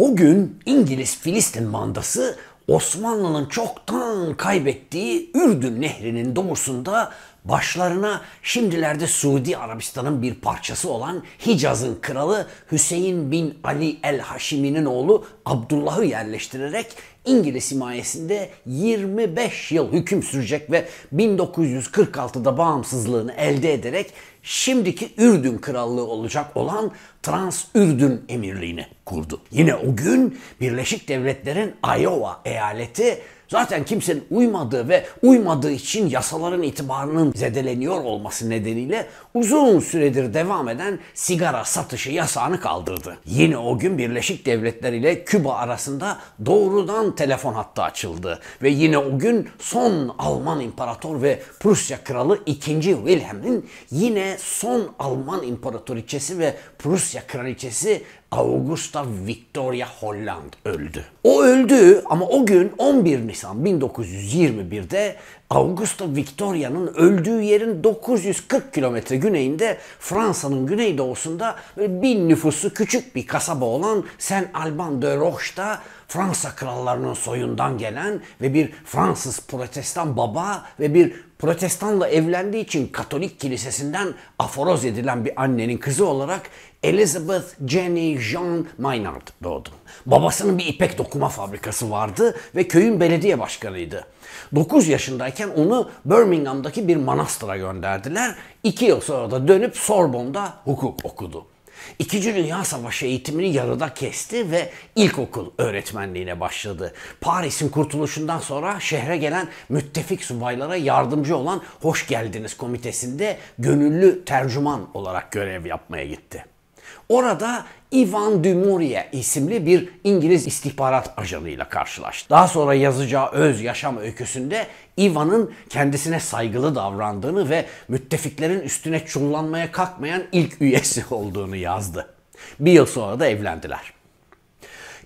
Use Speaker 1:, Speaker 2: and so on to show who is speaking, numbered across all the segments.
Speaker 1: O gün İngiliz Filistin mandası Osmanlı'nın çoktan kaybettiği Ürdün Nehri'nin doğusunda başlarına şimdilerde Suudi Arabistan'ın bir parçası olan Hicaz'ın kralı Hüseyin bin Ali el Haşimi'nin oğlu Abdullah'ı yerleştirerek İngiliz himayesinde 25 yıl hüküm sürecek ve 1946'da bağımsızlığını elde ederek şimdiki Ürdün Krallığı olacak olan Trans-Ürdün Emirliğini kurdu. Yine o gün Birleşik Devletler'in Iowa eyaleti zaten kimsenin uymadığı ve uymadığı için yasaların itibarının zedeleniyor olması nedeniyle uzun süredir devam eden sigara satışı yasağını kaldırdı. Yine o gün Birleşik Devletler ile Küba arasında doğrudan telefon hattı açıldı ve yine o gün son Alman İmparator ve Prusya kralı 2. Wilhelm'in yine son Alman İmparatoriçesi ve Prusya kraliçesi Augusta Victoria Holland öldü. O öldü ama o gün 11 Nisan 1921'de Augusta Victoria'nın öldüğü yerin 940 kilometre güneyinde Fransa'nın güneydoğusunda bin nüfusu küçük bir kasaba olan Saint Alban de Roche'da Fransa krallarının soyundan gelen ve bir Fransız protestan baba ve bir protestanla evlendiği için Katolik kilisesinden aforoz edilen bir annenin kızı olarak Elizabeth Jenny Jean Maynard doğdu. Babasının bir ipek dokuma fabrikası vardı ve köyün belediye başkanıydı. 9 yaşındayken onu Birmingham'daki bir manastıra gönderdiler. 2 yıl sonra da dönüp Sorbonne'da hukuk okudu. İkinci Dünya Savaşı eğitimini yarıda kesti ve ilkokul öğretmenliğine başladı. Paris'in kurtuluşundan sonra şehre gelen müttefik subaylara yardımcı olan Hoş Geldiniz Komitesi'nde gönüllü tercüman olarak görev yapmaya gitti. Orada Ivan Dumouriez isimli bir İngiliz istihbarat ajanıyla karşılaştı. Daha sonra yazacağı öz yaşam öyküsünde Ivan'ın kendisine saygılı davrandığını ve müttefiklerin üstüne çullanmaya kalkmayan ilk üyesi olduğunu yazdı. Bir yıl sonra da evlendiler.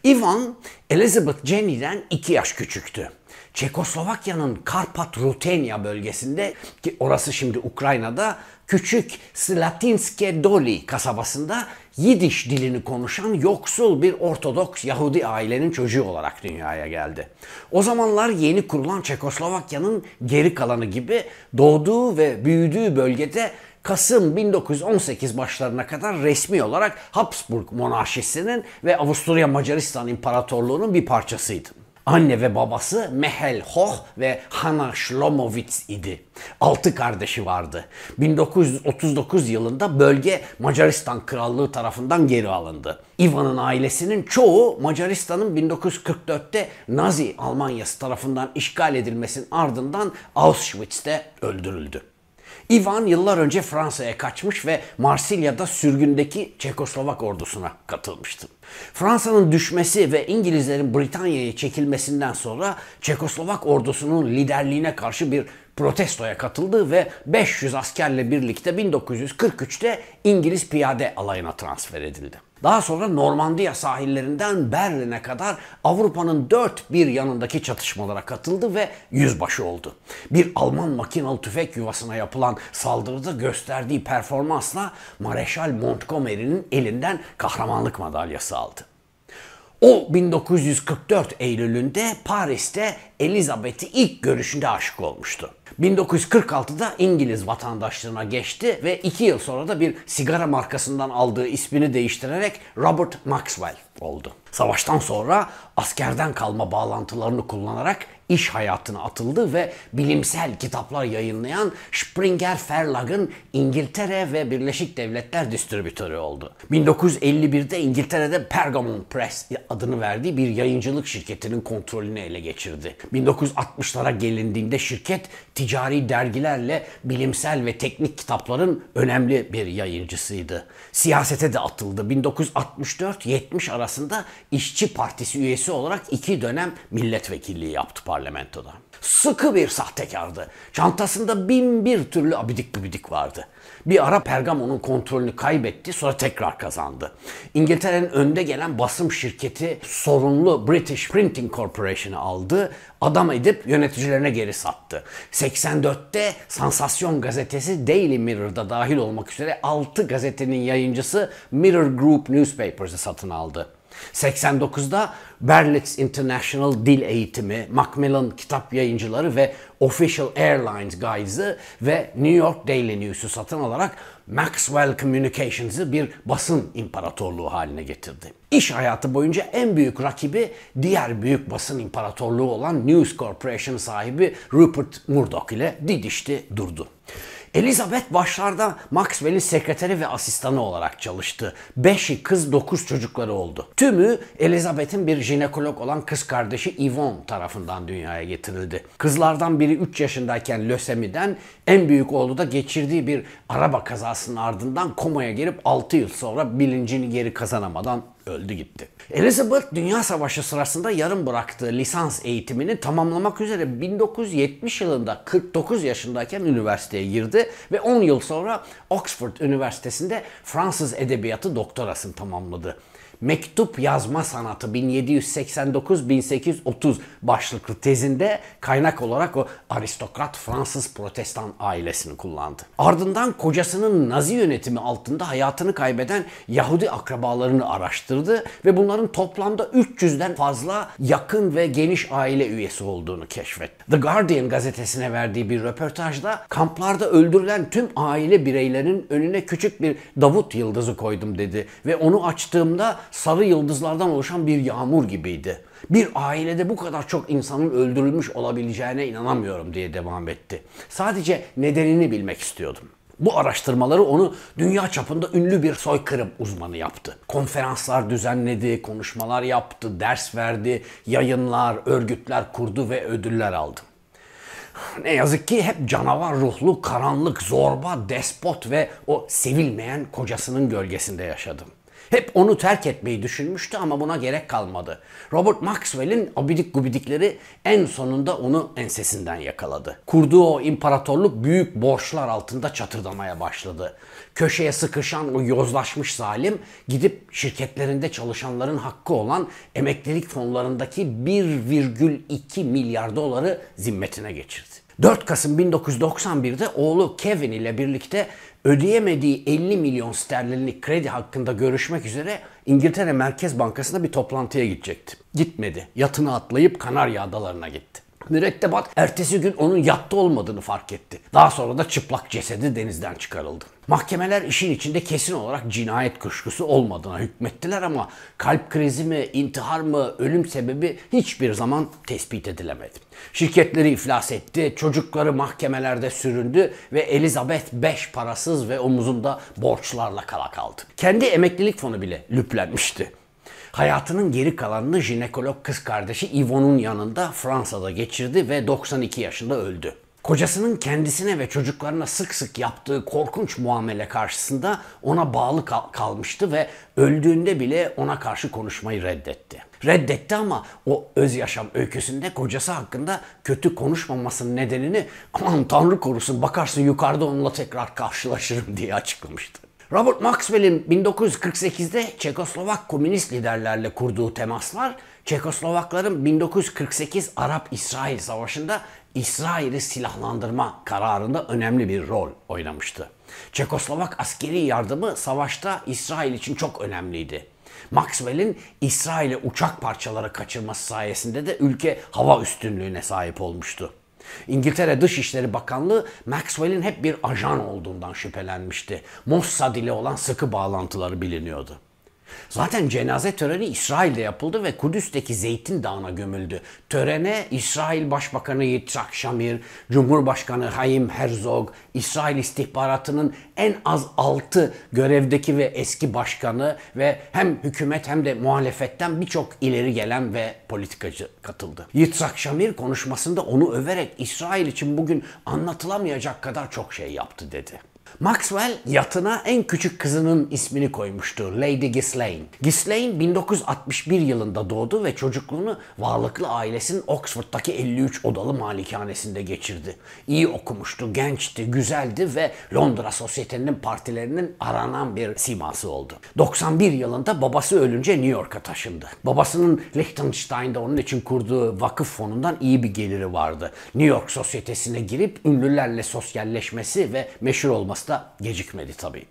Speaker 1: Ivan, Elizabeth Jenny'den iki yaş küçüktü. Çekoslovakya'nın Karpat Rutenya bölgesinde ki orası şimdi Ukrayna'da küçük Slatinske Doli kasabasında Yidiş dilini konuşan yoksul bir Ortodoks Yahudi ailenin çocuğu olarak dünyaya geldi. O zamanlar yeni kurulan Çekoslovakya'nın geri kalanı gibi doğduğu ve büyüdüğü bölgede Kasım 1918 başlarına kadar resmi olarak Habsburg monarşisinin ve Avusturya Macaristan İmparatorluğu'nun bir parçasıydı. Anne ve babası Mehel Hoch ve Hana Shlomovitz idi. Altı kardeşi vardı. 1939 yılında bölge Macaristan Krallığı tarafından geri alındı. Ivan'ın ailesinin çoğu Macaristan'ın 1944'te Nazi Almanyası tarafından işgal edilmesinin ardından Auschwitz'te öldürüldü. Ivan yıllar önce Fransa'ya kaçmış ve Marsilya'da sürgündeki Çekoslovak ordusuna katılmıştı. Fransa'nın düşmesi ve İngilizlerin Britanya'ya çekilmesinden sonra Çekoslovak ordusunun liderliğine karşı bir protestoya katıldı ve 500 askerle birlikte 1943'te İngiliz piyade alayına transfer edildi. Daha sonra Normandiya sahillerinden Berlin'e kadar Avrupa'nın dört bir yanındaki çatışmalara katıldı ve yüzbaşı oldu. Bir Alman makinalı tüfek yuvasına yapılan saldırıda gösterdiği performansla Mareşal Montgomery'nin elinden kahramanlık madalyası aldı. O 1944 Eylül'ünde Paris'te Elizabeth'i ilk görüşünde aşık olmuştu. 1946'da İngiliz vatandaşlığına geçti ve 2 yıl sonra da bir sigara markasından aldığı ismini değiştirerek Robert Maxwell oldu. Savaştan sonra askerden kalma bağlantılarını kullanarak iş hayatına atıldı ve bilimsel kitaplar yayınlayan Springer Verlag'ın İngiltere ve Birleşik Devletler distribütörü oldu. 1951'de İngiltere'de Pergamon Press adını verdiği bir yayıncılık şirketinin kontrolünü ele geçirdi. 1960'lara gelindiğinde şirket ticari dergilerle bilimsel ve teknik kitapların önemli bir yayıncısıydı. Siyasete de atıldı. 1964-70 arasında İşçi Partisi üyesi olarak iki dönem milletvekilliği yaptı parlamentoda. Sıkı bir sahtekardı. Çantasında bin bir türlü abidik gubidik vardı. Bir ara Pergamon'un kontrolünü kaybetti sonra tekrar kazandı. İngiltere'nin önde gelen basım şirketi sorunlu British Printing Corporation'ı aldı, adam edip yöneticilerine geri sattı. 84'te sansasyon gazetesi Daily Mirror'da dahil olmak üzere 6 gazetenin yayıncısı Mirror Group Newspapers'ı satın aldı. 89'da Berlitz International Dil Eğitimi, Macmillan Kitap Yayıncıları ve Official Airlines Guides'ı ve New York Daily News'u satın alarak Maxwell Communications'ı bir basın imparatorluğu haline getirdi. İş hayatı boyunca en büyük rakibi diğer büyük basın imparatorluğu olan News Corporation sahibi Rupert Murdoch ile didişti durdu. Elizabeth başlarda Maxwell'in sekreteri ve asistanı olarak çalıştı. Beşi kız dokuz çocukları oldu. Tümü Elizabeth'in bir jinekolog olan kız kardeşi Yvonne tarafından dünyaya getirildi. Kızlardan biri 3 yaşındayken lösemiden, en büyük oğlu da geçirdiği bir araba kazasının ardından komaya girip 6 yıl sonra bilincini geri kazanamadan öldü gitti. Elizabeth Dünya Savaşı sırasında yarım bıraktığı lisans eğitimini tamamlamak üzere 1970 yılında 49 yaşındayken üniversiteye girdi ve 10 yıl sonra Oxford Üniversitesi'nde Fransız Edebiyatı doktorasını tamamladı. Mektup Yazma Sanatı 1789-1830 başlıklı tezinde kaynak olarak o aristokrat Fransız protestan ailesini kullandı. Ardından kocasının Nazi yönetimi altında hayatını kaybeden Yahudi akrabalarını araştırdı ve bunların toplamda 300'den fazla yakın ve geniş aile üyesi olduğunu keşfetti. The Guardian gazetesine verdiği bir röportajda kamplarda öldürülen tüm aile bireylerinin önüne küçük bir Davut yıldızı koydum dedi ve onu açtığımda sarı yıldızlardan oluşan bir yağmur gibiydi. Bir ailede bu kadar çok insanın öldürülmüş olabileceğine inanamıyorum diye devam etti. Sadece nedenini bilmek istiyordum. Bu araştırmaları onu dünya çapında ünlü bir soykırım uzmanı yaptı. Konferanslar düzenledi, konuşmalar yaptı, ders verdi, yayınlar, örgütler kurdu ve ödüller aldı. Ne yazık ki hep canavar ruhlu, karanlık, zorba, despot ve o sevilmeyen kocasının gölgesinde yaşadım. Hep onu terk etmeyi düşünmüştü ama buna gerek kalmadı. Robert Maxwell'in abidik gubidikleri en sonunda onu ensesinden yakaladı. Kurduğu o imparatorluk büyük borçlar altında çatırdamaya başladı. Köşeye sıkışan o yozlaşmış zalim gidip şirketlerinde çalışanların hakkı olan emeklilik fonlarındaki 1,2 milyar doları zimmetine geçirdi. 4 Kasım 1991'de oğlu Kevin ile birlikte ödeyemediği 50 milyon sterlinlik kredi hakkında görüşmek üzere İngiltere Merkez Bankası'na bir toplantıya gidecekti. Gitmedi. Yatını atlayıp Kanarya Adaları'na gitti. Mürettebat ertesi gün onun yatta olmadığını fark etti. Daha sonra da çıplak cesedi denizden çıkarıldı. Mahkemeler işin içinde kesin olarak cinayet kuşkusu olmadığına hükmettiler ama kalp krizi mi, intihar mı, ölüm sebebi hiçbir zaman tespit edilemedi. Şirketleri iflas etti, çocukları mahkemelerde süründü ve Elizabeth 5 parasız ve omuzunda borçlarla kala kaldı. Kendi emeklilik fonu bile lüplenmişti. Hayatının geri kalanını jinekolog kız kardeşi Yvonne'un yanında Fransa'da geçirdi ve 92 yaşında öldü. Kocasının kendisine ve çocuklarına sık sık yaptığı korkunç muamele karşısında ona bağlı kal- kalmıştı ve öldüğünde bile ona karşı konuşmayı reddetti. Reddetti ama o öz yaşam öyküsünde kocası hakkında kötü konuşmamasının nedenini aman tanrı korusun bakarsın yukarıda onunla tekrar karşılaşırım diye açıklamıştı. Robert Maxwell'in 1948'de Çekoslovak komünist liderlerle kurduğu temaslar, Çekoslovakların 1948 Arap-İsrail Savaşı'nda İsrail'i silahlandırma kararında önemli bir rol oynamıştı. Çekoslovak askeri yardımı savaşta İsrail için çok önemliydi. Maxwell'in İsrail'e uçak parçaları kaçırması sayesinde de ülke hava üstünlüğüne sahip olmuştu. İngiltere Dışişleri Bakanlığı Maxwell'in hep bir ajan olduğundan şüphelenmişti. Mossad ile olan sıkı bağlantıları biliniyordu. Zaten cenaze töreni İsrail'de yapıldı ve Kudüs'teki Zeytin Dağı'na gömüldü. Törene İsrail Başbakanı Yitzhak Shamir, Cumhurbaşkanı Hayim Herzog, İsrail istihbaratının en az 6 görevdeki ve eski başkanı ve hem hükümet hem de muhalefetten birçok ileri gelen ve politikacı katıldı. Yitzhak Shamir konuşmasında onu överek İsrail için bugün anlatılamayacak kadar çok şey yaptı dedi. Maxwell yatına en küçük kızının ismini koymuştu Lady Ghislaine. Ghislaine 1961 yılında doğdu ve çocukluğunu varlıklı ailesinin Oxford'daki 53 odalı malikanesinde geçirdi. İyi okumuştu, gençti, güzeldi ve Londra sosyetenin partilerinin aranan bir siması oldu. 91 yılında babası ölünce New York'a taşındı. Babasının Liechtenstein'da onun için kurduğu vakıf fonundan iyi bir geliri vardı. New York sosyetesine girip ünlülerle sosyalleşmesi ve meşhur olması da gecikmedi tabii.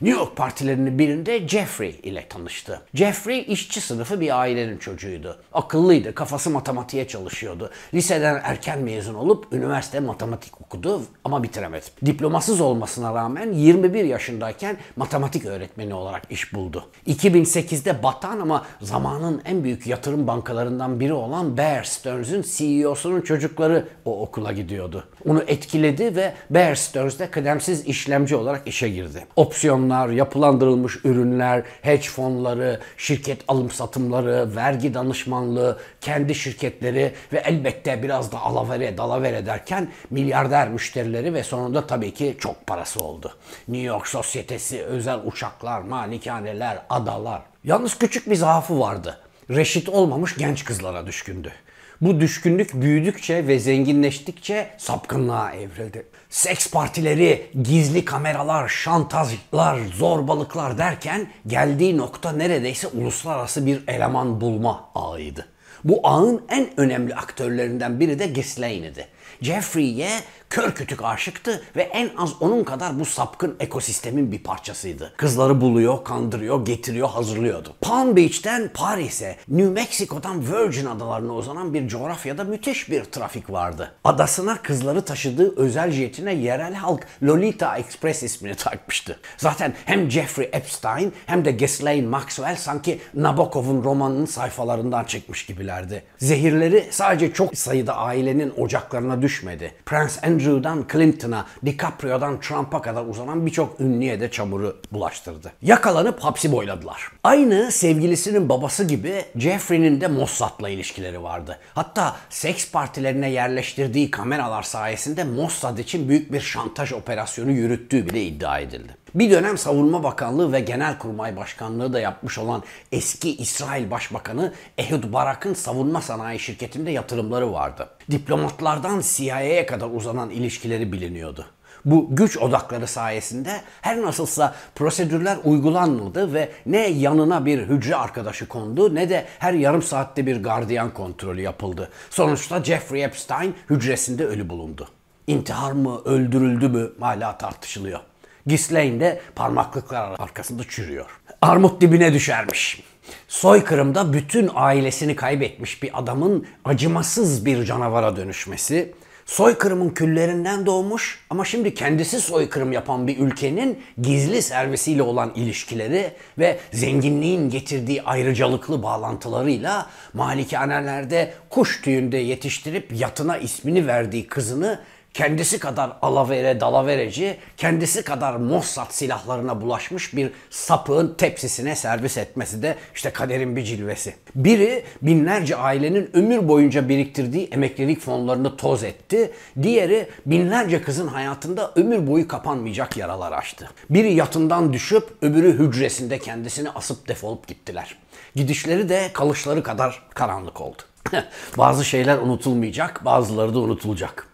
Speaker 1: New York partilerinin birinde Jeffrey ile tanıştı. Jeffrey işçi sınıfı bir ailenin çocuğuydu. Akıllıydı, kafası matematiğe çalışıyordu. Liseden erken mezun olup üniversite matematik okudu ama bitiremedi. Diplomasız olmasına rağmen 21 yaşındayken matematik öğretmeni olarak iş buldu. 2008'de batan ama zamanın en büyük yatırım bankalarından biri olan Bear Stearns'ün CEO'sunun çocukları o okula gidiyordu. Onu etkiledi ve Bear Stearns'de kıdemsiz işlemci olarak işe girdi. Opsiyon yatırımlar, yapılandırılmış ürünler, hedge fonları, şirket alım satımları, vergi danışmanlığı, kendi şirketleri ve elbette biraz da alavere dalavere derken milyarder müşterileri ve sonunda tabii ki çok parası oldu. New York sosyetesi, özel uçaklar, malikaneler, adalar. Yalnız küçük bir zaafı vardı. Reşit olmamış genç kızlara düşkündü. Bu düşkünlük büyüdükçe ve zenginleştikçe sapkınlığa evrildi. Seks partileri, gizli kameralar, şantajlar, zorbalıklar derken geldiği nokta neredeyse uluslararası bir eleman bulma ağıydı. Bu ağın en önemli aktörlerinden biri de Ghislaine Jeffrey'ye kör kütük aşıktı ve en az onun kadar bu sapkın ekosistemin bir parçasıydı. Kızları buluyor, kandırıyor, getiriyor, hazırlıyordu. Palm Beach'ten Paris'e, New Mexico'dan Virgin adalarına uzanan bir coğrafyada müthiş bir trafik vardı. Adasına kızları taşıdığı özel jetine yerel halk Lolita Express ismini takmıştı. Zaten hem Jeffrey Epstein hem de Ghislaine Maxwell sanki Nabokov'un romanının sayfalarından çekmiş gibilerdi. Zehirleri sadece çok sayıda ailenin ocaklarına düştü düşmedi. Prince Andrew'dan Clinton'a, DiCaprio'dan Trump'a kadar uzanan birçok ünlüye de çamuru bulaştırdı. Yakalanıp hapsi boyladılar. Aynı sevgilisinin babası gibi Jeffrey'nin de Mossad'la ilişkileri vardı. Hatta seks partilerine yerleştirdiği kameralar sayesinde Mossad için büyük bir şantaj operasyonu yürüttüğü bile iddia edildi. Bir dönem Savunma Bakanlığı ve Genelkurmay Başkanlığı da yapmış olan eski İsrail Başbakanı Ehud Barak'ın savunma sanayi şirketinde yatırımları vardı. Diplomatlardan CIA'ya kadar uzanan ilişkileri biliniyordu. Bu güç odakları sayesinde her nasılsa prosedürler uygulanmadı ve ne yanına bir hücre arkadaşı kondu ne de her yarım saatte bir gardiyan kontrolü yapıldı. Sonuçta Jeffrey Epstein hücresinde ölü bulundu. İntihar mı, öldürüldü mü hala tartışılıyor. Ghislaine de parmaklıklar arkasında çürüyor. Armut dibine düşermiş. Soykırımda bütün ailesini kaybetmiş bir adamın acımasız bir canavara dönüşmesi, soykırımın küllerinden doğmuş ama şimdi kendisi soykırım yapan bir ülkenin gizli servisiyle olan ilişkileri ve zenginliğin getirdiği ayrıcalıklı bağlantılarıyla malikanelerde kuş tüyünde yetiştirip yatına ismini verdiği kızını kendisi kadar alavere dalavereci, kendisi kadar Mossad silahlarına bulaşmış bir sapığın tepsisine servis etmesi de işte kaderin bir cilvesi. Biri binlerce ailenin ömür boyunca biriktirdiği emeklilik fonlarını toz etti. Diğeri binlerce kızın hayatında ömür boyu kapanmayacak yaralar açtı. Biri yatından düşüp öbürü hücresinde kendisini asıp defolup gittiler. Gidişleri de kalışları kadar karanlık oldu. bazı şeyler unutulmayacak, bazıları da unutulacak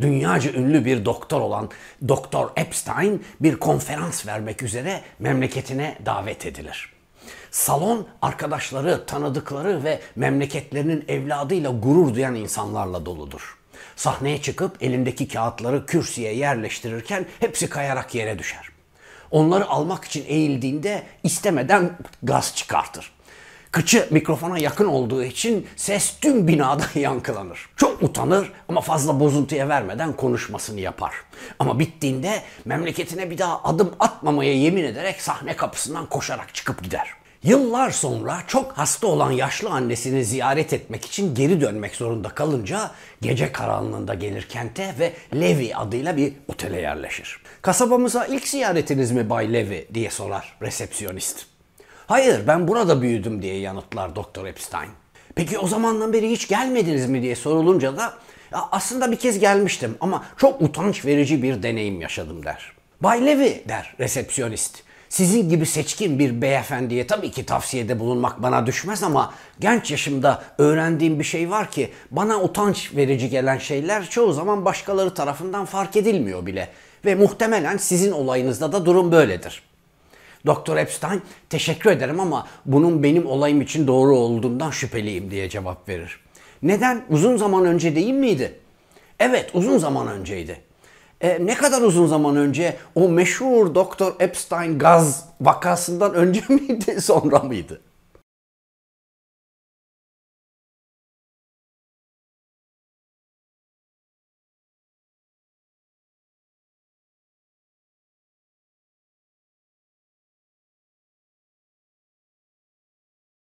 Speaker 1: dünyaca ünlü bir doktor olan Doktor Epstein bir konferans vermek üzere memleketine davet edilir. Salon arkadaşları, tanıdıkları ve memleketlerinin evladıyla gurur duyan insanlarla doludur. Sahneye çıkıp elindeki kağıtları kürsüye yerleştirirken hepsi kayarak yere düşer. Onları almak için eğildiğinde istemeden gaz çıkartır. Kıçı mikrofona yakın olduğu için ses tüm binada yankılanır. Çok utanır ama fazla bozuntuya vermeden konuşmasını yapar. Ama bittiğinde memleketine bir daha adım atmamaya yemin ederek sahne kapısından koşarak çıkıp gider. Yıllar sonra çok hasta olan yaşlı annesini ziyaret etmek için geri dönmek zorunda kalınca gece karanlığında gelir kente ve Levi adıyla bir otele yerleşir. Kasabamıza ilk ziyaretiniz mi Bay Levi diye sorar resepsiyonist. Hayır ben burada büyüdüm diye yanıtlar Doktor Epstein. Peki o zamandan beri hiç gelmediniz mi diye sorulunca da ya aslında bir kez gelmiştim ama çok utanç verici bir deneyim yaşadım der. Bay Levy der resepsiyonist. Sizin gibi seçkin bir beyefendiye tabii ki tavsiyede bulunmak bana düşmez ama genç yaşımda öğrendiğim bir şey var ki bana utanç verici gelen şeyler çoğu zaman başkaları tarafından fark edilmiyor bile ve muhtemelen sizin olayınızda da durum böyledir. Doktor Epstein teşekkür ederim ama bunun benim olayım için doğru olduğundan şüpheliyim diye cevap verir. Neden? Uzun zaman önce değil miydi? Evet uzun zaman önceydi. E, ne kadar uzun zaman önce o meşhur Doktor Epstein gaz vakasından önce miydi sonra mıydı?